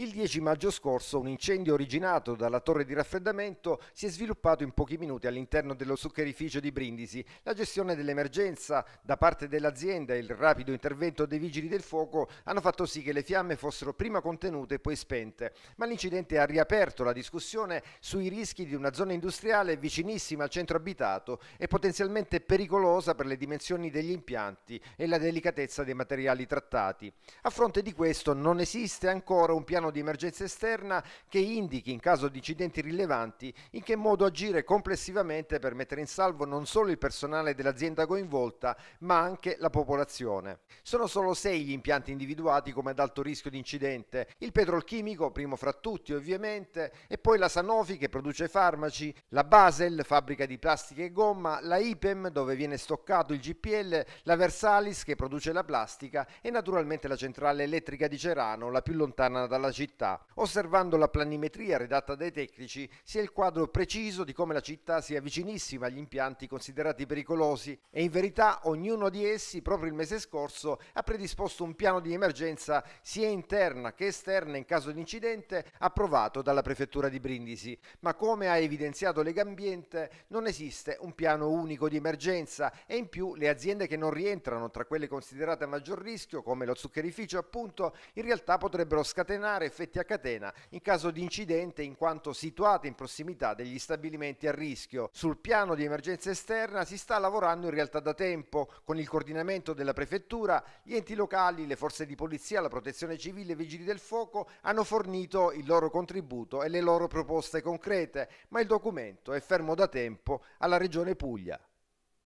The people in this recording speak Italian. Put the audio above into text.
Il 10 maggio scorso un incendio originato dalla torre di raffreddamento si è sviluppato in pochi minuti all'interno dello zuccherificio di Brindisi. La gestione dell'emergenza da parte dell'azienda e il rapido intervento dei vigili del fuoco hanno fatto sì che le fiamme fossero prima contenute e poi spente, ma l'incidente ha riaperto la discussione sui rischi di una zona industriale vicinissima al centro abitato e potenzialmente pericolosa per le dimensioni degli impianti e la delicatezza dei materiali trattati. A fronte di questo non esiste ancora un piano piano di emergenza esterna che indichi in caso di incidenti rilevanti in che modo agire complessivamente per mettere in salvo non solo il personale dell'azienda coinvolta ma anche la popolazione. Sono solo sei gli impianti individuati come ad alto rischio di incidente, il petrolchimico primo fra tutti ovviamente e poi la Sanofi che produce farmaci, la Basel fabbrica di plastica e gomma, la IPEM dove viene stoccato il GPL, la Versalis che produce la plastica e naturalmente la centrale elettrica di Cerano, la più lontana dalla città città, osservando la planimetria redatta dai tecnici si ha il quadro preciso di come la città sia vicinissima agli impianti considerati pericolosi e in verità ognuno di essi proprio il mese scorso ha predisposto un piano di emergenza sia interna che esterna in caso di incidente approvato dalla prefettura di Brindisi, ma come ha evidenziato Legambiente non esiste un piano unico di emergenza e in più le aziende che non rientrano tra quelle considerate a maggior rischio come lo zuccherificio appunto in realtà potrebbero scatenare effetti a catena in caso di incidente in quanto situate in prossimità degli stabilimenti a rischio. Sul piano di emergenza esterna si sta lavorando in realtà da tempo con il coordinamento della prefettura, gli enti locali, le forze di polizia, la protezione civile e i vigili del fuoco hanno fornito il loro contributo e le loro proposte concrete, ma il documento è fermo da tempo alla Regione Puglia.